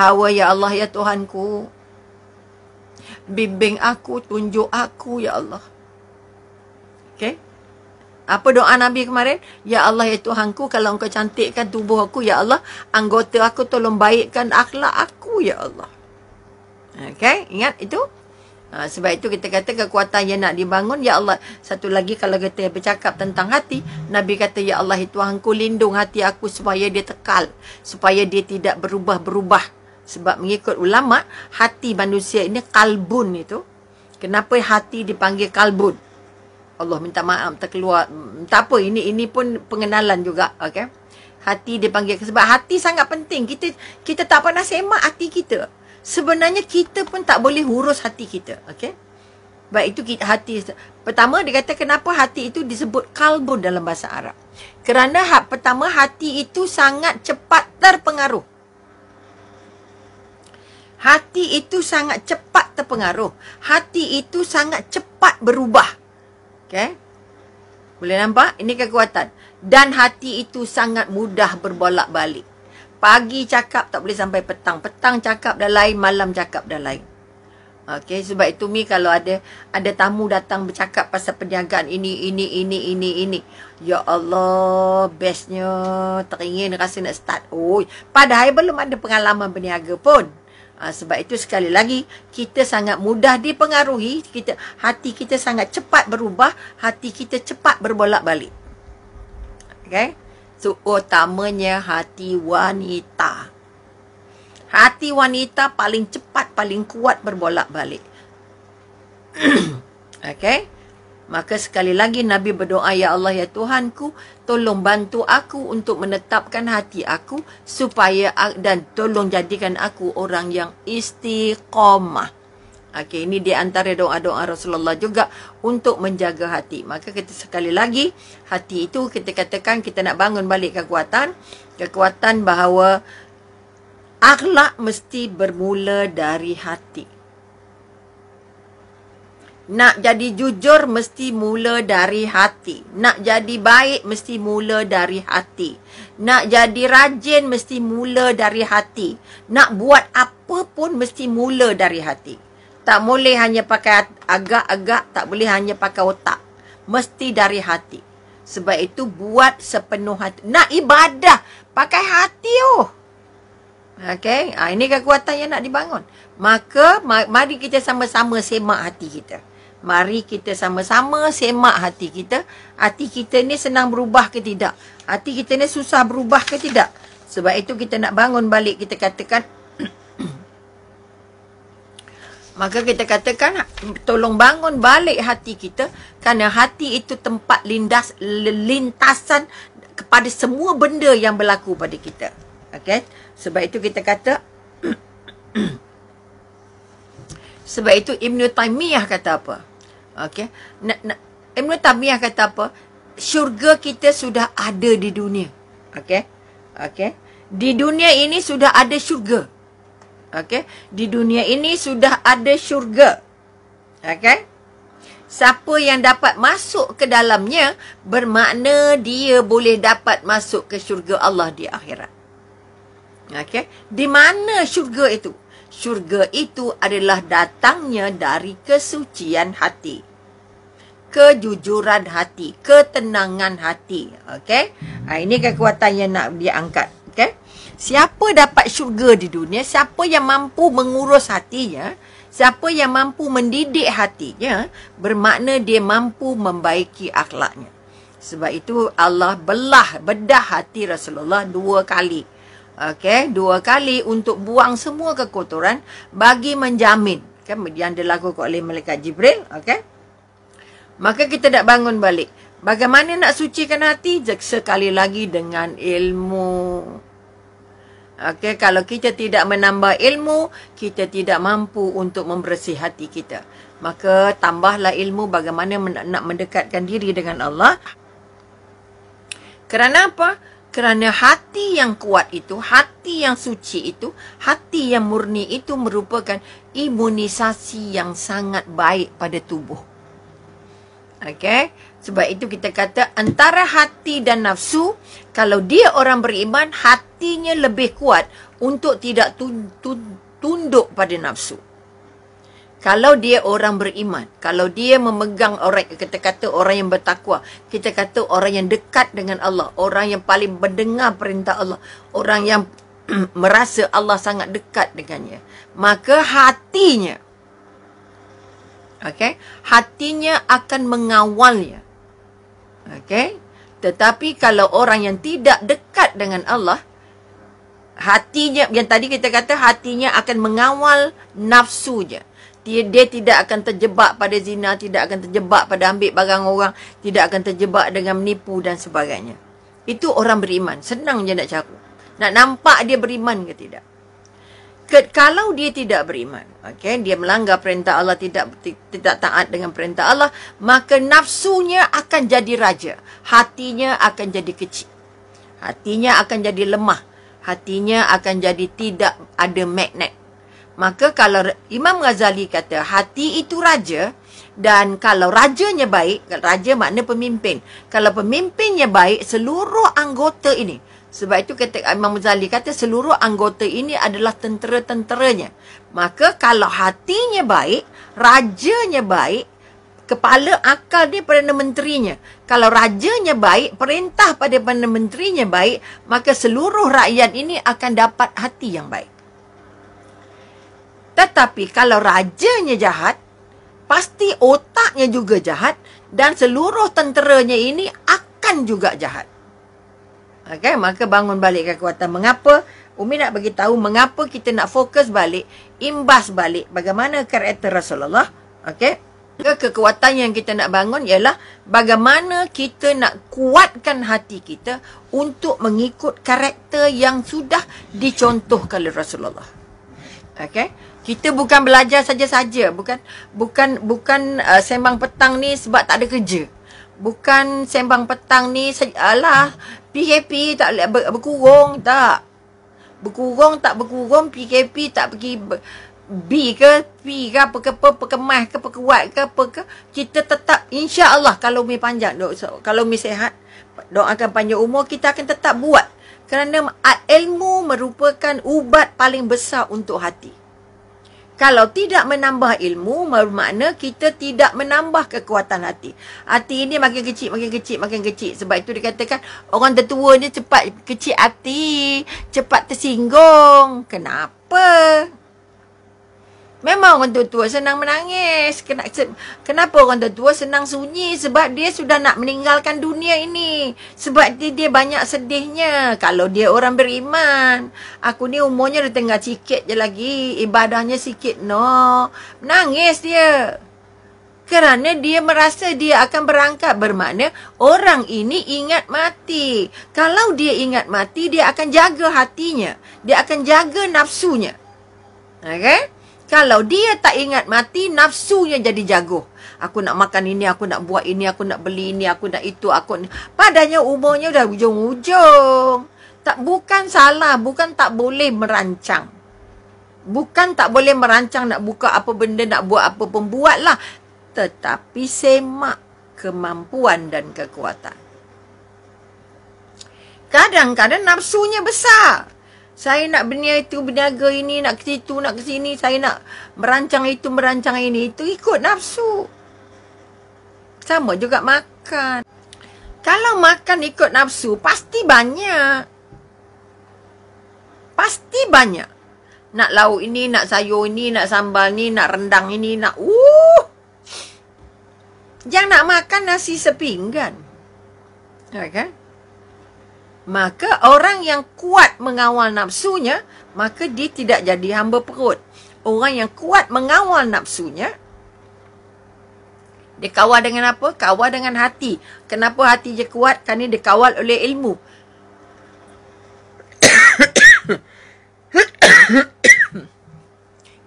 Hawa ya Allah ya Tuhanku. Bimbing aku, tunjuk aku ya Allah. Okey. Apa doa Nabi kemarin? Ya Allah ya Tuhanku, kalau engkau cantikkan tubuh aku ya Allah, anggota aku tolong baikkan akhlak aku ya Allah. Okey, ingat itu? Ha, sebab itu kita kata kekuatan yang nak dibangun ya Allah. Satu lagi kalau kita bercakap tentang hati, Nabi kata ya Allah ya Tuhanku lindung hati aku supaya dia tekal, supaya dia tidak berubah-berubah. Sebab mengikut ulama, hati manusia ini kalbun itu. Kenapa hati dipanggil kalbun? Allah minta maaf terkeluar. Hmm, tak apa, ini ini pun pengenalan juga. Okay? Hati dipanggil sebab hati sangat penting. Kita kita tak pernah semak hati kita. Sebenarnya kita pun tak boleh hurus hati kita. Okay? Baik itu kita, hati. Pertama dia kata kenapa hati itu disebut kalbun dalam bahasa Arab. Kerana hak pertama hati itu sangat cepat terpengaruh. Hati itu sangat cepat terpengaruh. Hati itu sangat cepat berubah. Okay? Boleh nampak? Ini kekuatan. Dan hati itu sangat mudah berbolak balik. Pagi cakap tak boleh sampai petang. Petang cakap dah lain, malam cakap dah lain. Okay, sebab itu Mi kalau ada ada tamu datang bercakap pasal perniagaan ini, ini, ini, ini, ini. Ya Allah, bestnya. Teringin rasa nak start. Oh, padahal belum ada pengalaman berniaga pun. Ha, sebab itu sekali lagi kita sangat mudah dipengaruhi, kita hati kita sangat cepat berubah, hati kita cepat berbolak-balik. Okay? So utamanya hati wanita. Hati wanita paling cepat paling kuat berbolak-balik. okay? Maka sekali lagi Nabi berdoa, Ya Allah, Ya Tuhanku, tolong bantu aku untuk menetapkan hati aku supaya dan tolong jadikan aku orang yang istiqamah. Okay, ini di antara doa-doa Rasulullah juga untuk menjaga hati. Maka kita sekali lagi, hati itu kita katakan kita nak bangun balik kekuatan. Kekuatan bahawa akhlak mesti bermula dari hati. Nak jadi jujur mesti mula dari hati. Nak jadi baik mesti mula dari hati. Nak jadi rajin mesti mula dari hati. Nak buat apa pun mesti mula dari hati. Tak boleh hanya pakai agak-agak, tak boleh hanya pakai otak. Mesti dari hati. Sebab itu buat sepenuh hati. Nak ibadah pakai hati oh. Okay, ha, ah, ini kekuatan yang nak dibangun. Maka mari kita sama-sama semak hati kita. Mari kita sama-sama semak hati kita. Hati kita ni senang berubah ke tidak? Hati kita ni susah berubah ke tidak? Sebab itu kita nak bangun balik kita katakan Maka kita katakan tolong bangun balik hati kita kerana hati itu tempat lindas lintasan kepada semua benda yang berlaku pada kita. Okey? Sebab itu kita kata Sebab itu Ibn Taymiyah kata apa? Okey. Ibn Tamiyah kata apa? Syurga kita sudah ada di dunia. Okey. Okey. Di dunia ini sudah ada syurga. Okey. Di dunia ini sudah ada syurga. Okey. Siapa yang dapat masuk ke dalamnya bermakna dia boleh dapat masuk ke syurga Allah di akhirat. Okey. Di mana syurga itu? Syurga itu adalah datangnya dari kesucian hati kejujuran hati, ketenangan hati. Okay? Ha, ini kekuatan yang nak angkat, Okay? Siapa dapat syurga di dunia, siapa yang mampu mengurus hatinya, siapa yang mampu mendidik hatinya, bermakna dia mampu membaiki akhlaknya. Sebab itu Allah belah, bedah hati Rasulullah dua kali. Okay? Dua kali untuk buang semua kekotoran bagi menjamin. Kemudian yang dilakukan oleh Malaikat Jibril. Okay? maka kita nak bangun balik. Bagaimana nak sucikan hati? Sekali lagi dengan ilmu. Okey, kalau kita tidak menambah ilmu, kita tidak mampu untuk membersih hati kita. Maka tambahlah ilmu bagaimana nak mendekatkan diri dengan Allah. Kerana apa? Kerana hati yang kuat itu, hati yang suci itu, hati yang murni itu merupakan imunisasi yang sangat baik pada tubuh. Okay? Sebab itu kita kata antara hati dan nafsu, kalau dia orang beriman, hatinya lebih kuat untuk tidak tunduk pada nafsu. Kalau dia orang beriman, kalau dia memegang orang, kita kata orang yang bertakwa, kita kata orang yang dekat dengan Allah, orang yang paling mendengar perintah Allah, orang yang merasa Allah sangat dekat dengannya. Maka hatinya, Okay? Hatinya akan mengawalnya. Okay? Tetapi kalau orang yang tidak dekat dengan Allah, hatinya, yang tadi kita kata, hatinya akan mengawal nafsunya. Dia, dia tidak akan terjebak pada zina, tidak akan terjebak pada ambil barang orang, tidak akan terjebak dengan menipu dan sebagainya. Itu orang beriman. Senang je nak cari. Nak nampak dia beriman ke tidak kalau dia tidak beriman okay? dia melanggar perintah Allah tidak tidak taat dengan perintah Allah maka nafsunya akan jadi raja hatinya akan jadi kecil hatinya akan jadi lemah hatinya akan jadi tidak ada magnet maka kalau Imam Ghazali kata hati itu raja dan kalau rajanya baik raja makna pemimpin kalau pemimpinnya baik seluruh anggota ini sebab itu kata Imam Muzali kata seluruh anggota ini adalah tentera-tenteranya. Maka kalau hatinya baik, rajanya baik, kepala akal dia perdana menterinya. Kalau rajanya baik, perintah pada perdana menterinya baik, maka seluruh rakyat ini akan dapat hati yang baik. Tetapi kalau rajanya jahat, pasti otaknya juga jahat dan seluruh tenteranya ini akan juga jahat. Okay, maka bangun balik kekuatan. Mengapa? Umi nak bagi tahu mengapa kita nak fokus balik, imbas balik bagaimana karakter Rasulullah. Okay. Ke kekuatan yang kita nak bangun ialah bagaimana kita nak kuatkan hati kita untuk mengikut karakter yang sudah dicontohkan oleh Rasulullah. Okay. Kita bukan belajar saja-saja, bukan bukan bukan uh, sembang petang ni sebab tak ada kerja. Bukan sembang petang ni alah PKP tak boleh ber, berkurung tak Berkurung tak berkurung PKP tak pergi B ke P ke apa ke apa Perkemas ke perkuat ke apa ke Kita tetap insya Allah kalau mi panjang do Kalau mi sehat Doakan panjang umur kita akan tetap buat Kerana ilmu merupakan ubat paling besar untuk hati kalau tidak menambah ilmu, bermakna kita tidak menambah kekuatan hati. Hati ini makin kecil, makin kecil, makin kecil. Sebab itu dikatakan orang tertua cepat kecil hati, cepat tersinggung. Kenapa? Memang orang tua-tua senang menangis. Kenapa orang tua-tua senang sunyi? Sebab dia sudah nak meninggalkan dunia ini. Sebab dia, dia banyak sedihnya. Kalau dia orang beriman. Aku ni umurnya dah tengah sikit je lagi. Ibadahnya sikit no. Menangis dia. Kerana dia merasa dia akan berangkat. Bermakna orang ini ingat mati. Kalau dia ingat mati, dia akan jaga hatinya. Dia akan jaga nafsunya. Okay? Kalau dia tak ingat mati, nafsu nafsunya jadi jago. Aku nak makan ini, aku nak buat ini, aku nak beli ini, aku nak itu, aku ni. Padanya umurnya dah ujung-ujung. Tak bukan salah, bukan tak boleh merancang. Bukan tak boleh merancang nak buka apa benda, nak buat apa pun buatlah. Tetapi semak kemampuan dan kekuatan. Kadang-kadang nafsunya besar. Saya nak berniaga itu, berniaga ini, nak ke situ, nak ke sini. Saya nak merancang itu, merancang ini. Itu ikut nafsu. Sama juga makan. Kalau makan ikut nafsu, pasti banyak. Pasti banyak. Nak lauk ini, nak sayur ini, nak sambal ini, nak rendang ini, nak... Uh! Yang nak makan nasi sepinggan. Okay. Maka orang yang kuat mengawal nafsunya, maka dia tidak jadi hamba perut. Orang yang kuat mengawal nafsunya, dia kawal dengan apa? Kawal dengan hati. Kenapa hati dia kuat? Kerana dia kawal oleh ilmu.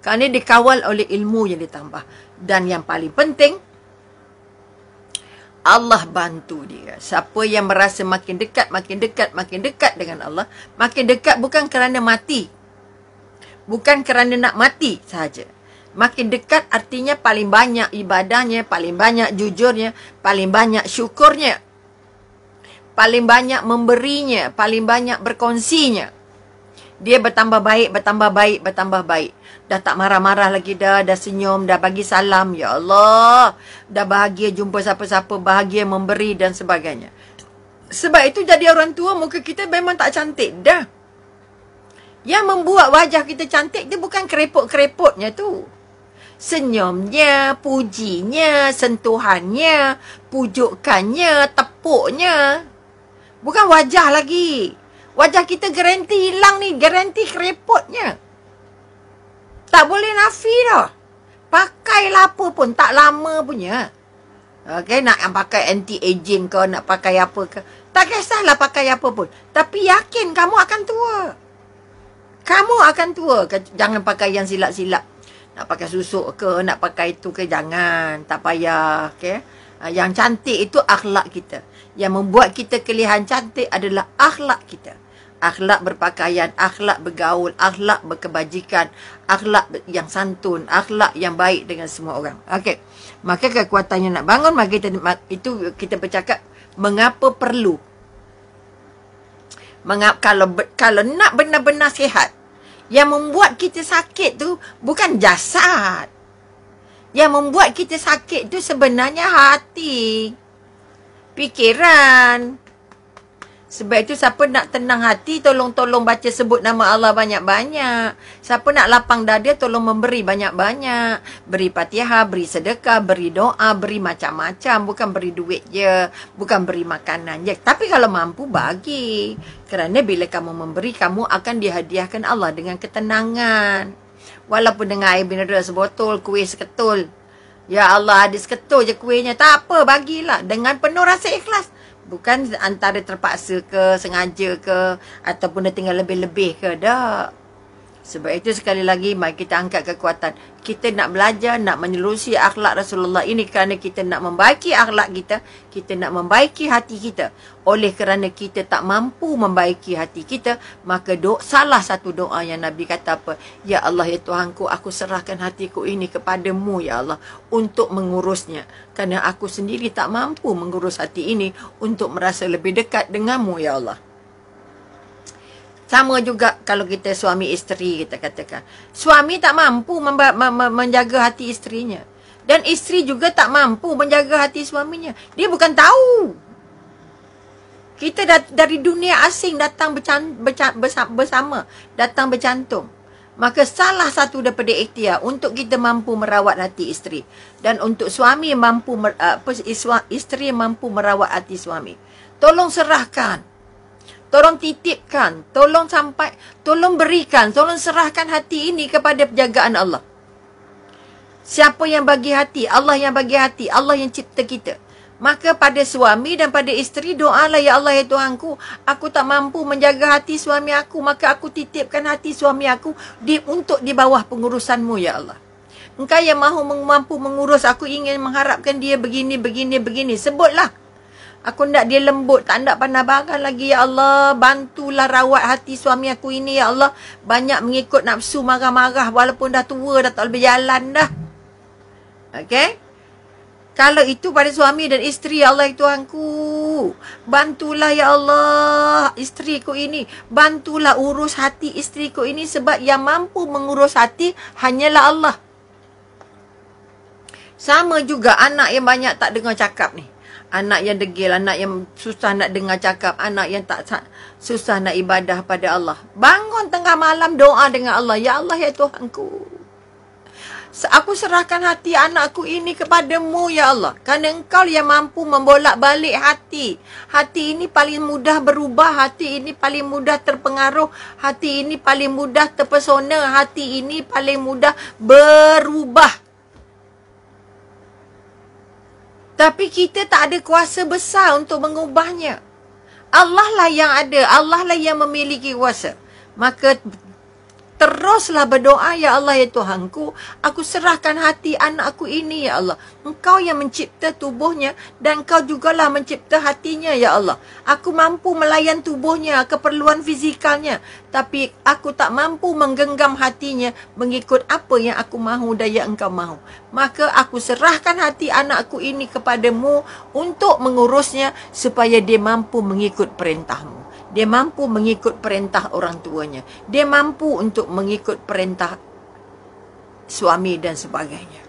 Kerana dikawal oleh ilmu yang ditambah. Dan yang paling penting, Allah bantu dia. Siapa yang merasa makin dekat, makin dekat, makin dekat dengan Allah, makin dekat bukan kerana mati. Bukan kerana nak mati sahaja. Makin dekat artinya paling banyak ibadahnya, paling banyak jujurnya, paling banyak syukurnya. Paling banyak memberinya, paling banyak berkongsinya dia bertambah baik, bertambah baik, bertambah baik. Dah tak marah-marah lagi dah, dah senyum, dah bagi salam. Ya Allah, dah bahagia jumpa siapa-siapa, bahagia memberi dan sebagainya. Sebab itu jadi orang tua, muka kita memang tak cantik dah. Yang membuat wajah kita cantik, dia bukan kerepot-kerepotnya tu. Senyumnya, pujinya, sentuhannya, pujukannya, tepuknya. Bukan wajah lagi. Wajah kita garanti hilang ni. Garanti kerepotnya. Tak boleh nafi dah. Pakailah apa pun. Tak lama punya. Okay, nak pakai anti-aging ke, nak pakai apa ke. Tak kisahlah pakai apa pun. Tapi yakin kamu akan tua. Kamu akan tua. Jangan pakai yang silap-silap. Nak pakai susuk ke, nak pakai itu ke, jangan. Tak payah. Okay? Ah, yang cantik itu akhlak kita. Yang membuat kita kelihatan cantik adalah akhlak kita akhlak berpakaian, akhlak bergaul, akhlak berkebajikan, akhlak yang santun, akhlak yang baik dengan semua orang. Okey. Maka kekuatannya nak bangun maka kita, itu kita bercakap mengapa perlu. Mengapa kalau kalau nak benar-benar sihat, yang membuat kita sakit tu bukan jasad. Yang membuat kita sakit tu sebenarnya hati. Pikiran, sebab itu siapa nak tenang hati tolong-tolong baca sebut nama Allah banyak-banyak. Siapa nak lapang dada tolong memberi banyak-banyak. Beri patiha, beri sedekah, beri doa, beri macam-macam. Bukan beri duit je. Bukan beri makanan je. Tapi kalau mampu bagi. Kerana bila kamu memberi, kamu akan dihadiahkan Allah dengan ketenangan. Walaupun dengan air binera sebotol, kuih seketul. Ya Allah, ada seketul je kuihnya. Tak apa, bagilah. Dengan penuh rasa ikhlas bukan antara terpaksa ke sengaja ke ataupun dia tinggal lebih-lebih ke dak sebab itu sekali lagi mari kita angkat kekuatan. Kita nak belajar, nak menyelusi akhlak Rasulullah ini kerana kita nak membaiki akhlak kita. Kita nak membaiki hati kita. Oleh kerana kita tak mampu membaiki hati kita, maka do salah satu doa yang Nabi kata apa? Ya Allah, ya Tuhanku, aku serahkan hatiku ini kepadamu, ya Allah, untuk mengurusnya. Kerana aku sendiri tak mampu mengurus hati ini untuk merasa lebih dekat denganmu, ya Allah. Sama juga kalau kita suami isteri kita katakan. Suami tak mampu menjaga hati isterinya. Dan isteri juga tak mampu menjaga hati suaminya. Dia bukan tahu. Kita dat- dari dunia asing datang bercan- bercan- bersama. Datang bercantum. Maka salah satu daripada ikhtiar untuk kita mampu merawat hati isteri. Dan untuk suami mampu, mer- uh, isteri mampu merawat hati suami. Tolong serahkan tolong titipkan, tolong sampai, tolong berikan, tolong serahkan hati ini kepada penjagaan Allah. Siapa yang bagi hati? Allah yang bagi hati, Allah yang cipta kita. Maka pada suami dan pada isteri, lah ya Allah ya Tuhanku, aku tak mampu menjaga hati suami aku, maka aku titipkan hati suami aku di, untuk di bawah pengurusanmu ya Allah. Engkau yang mahu mampu mengurus, aku ingin mengharapkan dia begini, begini, begini, sebutlah. Aku nak dia lembut. Tak nak pandang barang lagi. Ya Allah. Bantulah rawat hati suami aku ini. Ya Allah. Banyak mengikut nafsu marah-marah. Walaupun dah tua. Dah tak boleh jalan dah. Okay. Kalau itu pada suami dan isteri. Ya Allah. Tuhan ku. Bantulah ya Allah. Isteri ku ini. Bantulah urus hati isteri ku ini. Sebab yang mampu mengurus hati. Hanyalah Allah. Sama juga anak yang banyak tak dengar cakap ni anak yang degil, anak yang susah nak dengar cakap, anak yang tak susah nak ibadah pada Allah. Bangun tengah malam doa dengan Allah. Ya Allah, ya Tuhanku. Aku serahkan hati anakku ini kepadamu, Ya Allah. Karena engkau yang mampu membolak balik hati. Hati ini paling mudah berubah. Hati ini paling mudah terpengaruh. Hati ini paling mudah terpesona. Hati ini paling mudah berubah. Tapi kita tak ada kuasa besar untuk mengubahnya. Allah lah yang ada. Allah lah yang memiliki kuasa. Maka teruslah berdoa ya Allah ya Tuhanku aku serahkan hati anakku ini ya Allah engkau yang mencipta tubuhnya dan kau jugalah mencipta hatinya ya Allah aku mampu melayan tubuhnya keperluan fizikalnya tapi aku tak mampu menggenggam hatinya mengikut apa yang aku mahu dan yang engkau mahu maka aku serahkan hati anakku ini kepadamu untuk mengurusnya supaya dia mampu mengikut perintahmu dia mampu mengikut perintah orang tuanya. Dia mampu untuk mengikut perintah suami dan sebagainya.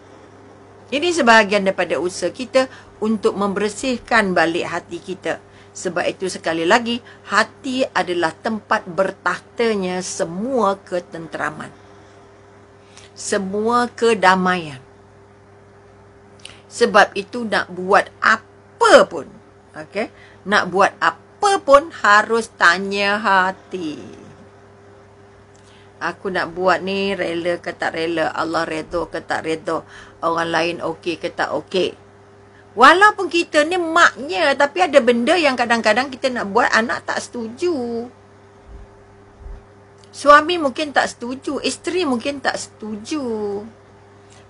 Ini sebahagian daripada usaha kita untuk membersihkan balik hati kita. Sebab itu sekali lagi, hati adalah tempat bertahtanya semua ketenteraman. Semua kedamaian. Sebab itu nak buat apa pun. Okay? Nak buat apa apa pun harus tanya hati. Aku nak buat ni rela ke tak rela, Allah redha ke tak redha, orang lain okey ke tak okey. Walaupun kita ni maknya tapi ada benda yang kadang-kadang kita nak buat anak tak setuju. Suami mungkin tak setuju, isteri mungkin tak setuju.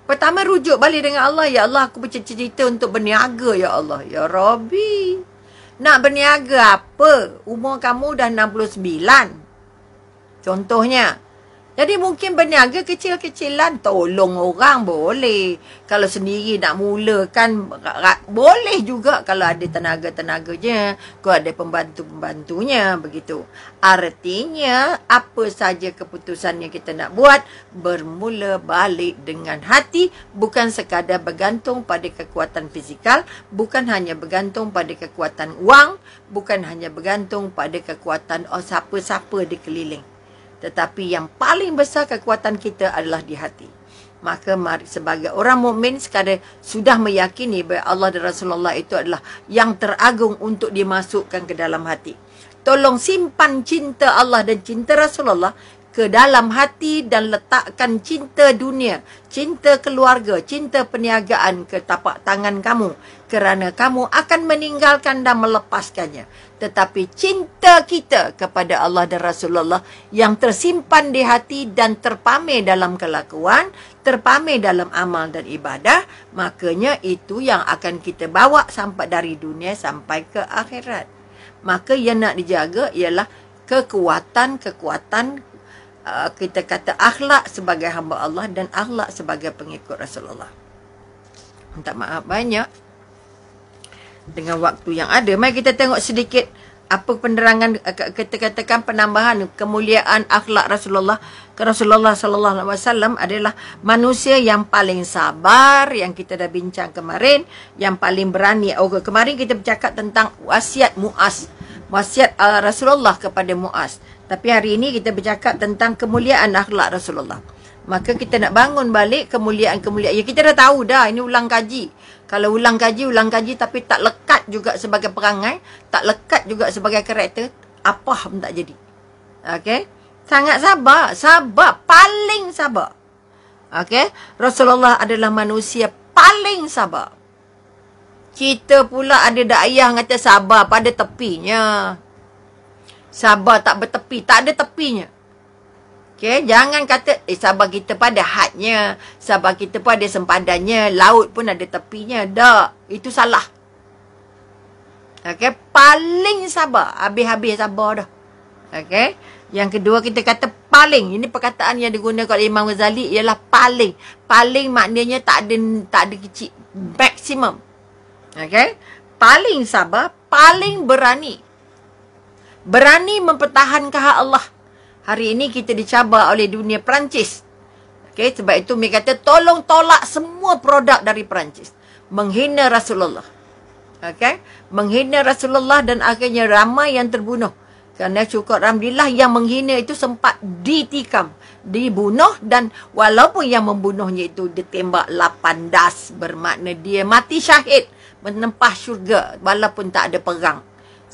Pertama rujuk balik dengan Allah, ya Allah aku bercerita untuk berniaga ya Allah, ya Rabbi. Nak berniaga apa? Umur kamu dah 69. Contohnya, jadi mungkin berniaga kecil-kecilan tolong orang boleh. Kalau sendiri nak mulakan boleh juga kalau ada tenaga-tenaganya, kau ada pembantu-pembantunya begitu. Artinya apa saja keputusan yang kita nak buat bermula balik dengan hati bukan sekadar bergantung pada kekuatan fizikal, bukan hanya bergantung pada kekuatan wang, bukan hanya bergantung pada kekuatan oh, siapa-siapa di keliling. Tetapi yang paling besar kekuatan kita adalah di hati. Maka mari sebagai orang mukmin sekadar sudah meyakini bahawa Allah dan Rasulullah itu adalah yang teragung untuk dimasukkan ke dalam hati. Tolong simpan cinta Allah dan cinta Rasulullah ke dalam hati dan letakkan cinta dunia, cinta keluarga, cinta perniagaan ke tapak tangan kamu kerana kamu akan meninggalkan dan melepaskannya. Tetapi cinta kita kepada Allah dan Rasulullah yang tersimpan di hati dan terpamer dalam kelakuan, terpamer dalam amal dan ibadah, makanya itu yang akan kita bawa sampai dari dunia sampai ke akhirat. Maka yang nak dijaga ialah kekuatan-kekuatan Ah, kita kata akhlak sebagai hamba Allah dan akhlak sebagai pengikut Rasulullah. Minta maaf banyak dengan waktu yang ada. Mari kita tengok sedikit apa penerangan kita katakan penambahan kemuliaan akhlak Rasulullah Rasulullah sallallahu alaihi wasallam adalah manusia yang paling sabar yang kita dah bincang kemarin yang paling berani Oh kemarin kita bercakap tentang wasiat Muas wasiat ah, Rasulullah kepada Muas tapi hari ini kita bercakap tentang kemuliaan akhlak Rasulullah. Maka kita nak bangun balik kemuliaan-kemuliaan. Ya kita dah tahu dah ini ulang kaji. Kalau ulang kaji, ulang kaji tapi tak lekat juga sebagai perangai. Tak lekat juga sebagai karakter. Apa pun tak jadi. Okay. Sangat sabar. Sabar. Paling sabar. Okay. Rasulullah adalah manusia paling sabar. Cita pula ada da'iyah kata sabar pada tepinya. Sabar tak bertepi. Tak ada tepinya. Okay. Jangan kata eh, sabar kita pada ada hadnya. Sabar kita pada ada sempadannya. Laut pun ada tepinya. Tak. Itu salah. Okay. Paling sabar. Habis-habis sabar dah. Okay. Yang kedua kita kata paling. Ini perkataan yang digunakan oleh Imam Ghazali ialah paling. Paling maknanya tak ada, tak ada kecil. Maximum. Okay. Paling sabar. Paling berani berani mempertahankan hak Allah. Hari ini kita dicabar oleh dunia Perancis. Okay, sebab itu mereka kata tolong tolak semua produk dari Perancis. Menghina Rasulullah. Okay? Menghina Rasulullah dan akhirnya ramai yang terbunuh. Kerana cukup Alhamdulillah yang menghina itu sempat ditikam. Dibunuh dan walaupun yang membunuhnya itu ditembak lapan das. Bermakna dia mati syahid. Menempah syurga walaupun tak ada perang.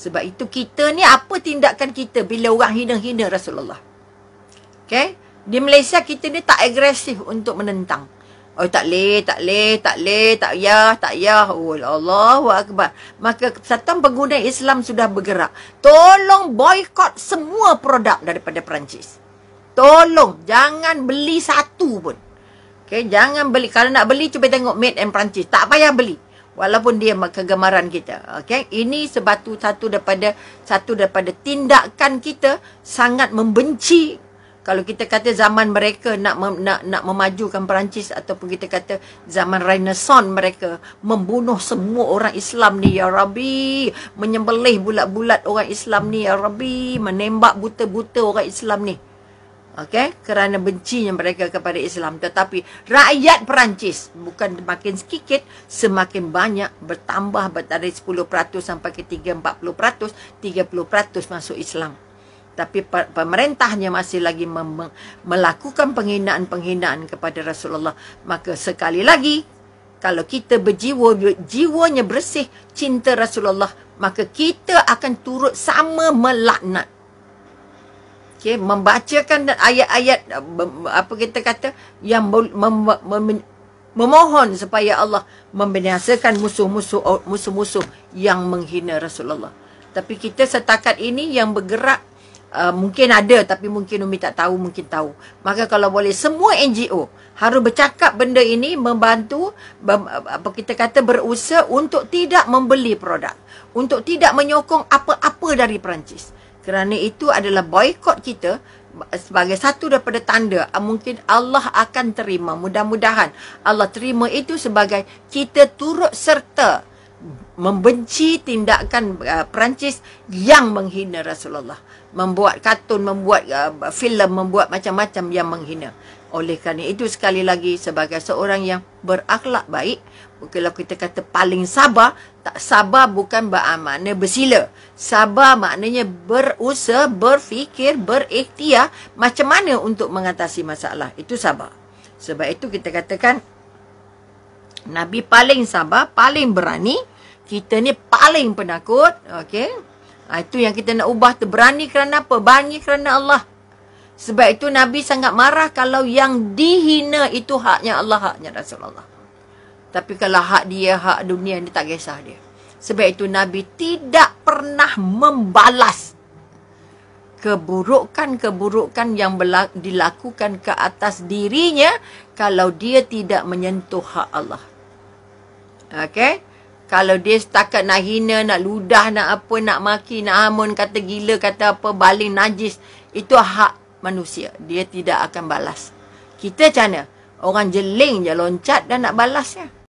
Sebab itu kita ni apa tindakan kita bila orang hina-hina Rasulullah. Okay? Di Malaysia kita ni tak agresif untuk menentang. Oh tak leh, tak leh, tak leh, tak yah, tak yah. Oh Allah, Akbar. Maka satu pengguna Islam sudah bergerak. Tolong boykot semua produk daripada Perancis. Tolong jangan beli satu pun. Okay, jangan beli. Kalau nak beli, cuba tengok Made in Perancis. Tak payah beli walaupun dia kegemaran kita. Okay? Ini sebatu satu daripada satu daripada tindakan kita sangat membenci kalau kita kata zaman mereka nak mem, nak nak memajukan Perancis ataupun kita kata zaman Renaissance mereka membunuh semua orang Islam ni ya Rabbi, menyembelih bulat-bulat orang Islam ni ya Rabbi, menembak buta-buta orang Islam ni. Okay, kerana bencinya mereka kepada Islam. Tetapi rakyat Perancis bukan semakin sedikit, semakin banyak bertambah dari 10% sampai ke 3-40%, 30% masuk Islam. Tapi pemerintahnya masih lagi melakukan penghinaan-penghinaan kepada Rasulullah. Maka sekali lagi, kalau kita berjiwa, jiwanya bersih, cinta Rasulullah, maka kita akan turut sama melaknat okay, membacakan ayat-ayat eh, apa kita kata yang mem- mem- memohon supaya Allah membinasakan musuh-musuh oh, musuh-musuh yang menghina Rasulullah. Tapi kita setakat ini yang bergerak uh, mungkin ada tapi mungkin Umi tak tahu, mungkin tahu. Maka kalau boleh semua NGO harus bercakap benda ini membantu apa kita kata berusaha untuk tidak membeli produk, untuk tidak menyokong apa-apa dari Perancis kerana itu adalah boikot kita sebagai satu daripada tanda ah, mungkin Allah akan terima mudah-mudahan Allah terima itu sebagai kita turut serta membenci tindakan uh, Perancis yang menghina Rasulullah membuat kartun membuat uh, filem membuat macam-macam yang menghina oleh kerana itu sekali lagi sebagai seorang yang berakhlak baik kalau kita kata paling sabar, tak sabar bukan bermakna bersila. Sabar maknanya berusaha, berfikir, berikhtiar macam mana untuk mengatasi masalah. Itu sabar. Sebab itu kita katakan Nabi paling sabar, paling berani. Kita ni paling penakut. Okay? Ha, itu yang kita nak ubah tu. Berani kerana apa? Berani kerana Allah. Sebab itu Nabi sangat marah kalau yang dihina itu haknya Allah, haknya Rasulullah. Tapi kalau hak dia, hak dunia, dia tak kisah dia. Sebab itu Nabi tidak pernah membalas keburukan-keburukan yang dilakukan ke atas dirinya kalau dia tidak menyentuh hak Allah. Okay? Kalau dia setakat nak hina, nak ludah, nak apa, nak maki, nak amun, kata gila, kata apa, baling, najis. Itu hak manusia. Dia tidak akan balas. Kita macam mana? Orang jeling je loncat dan nak balasnya. ya.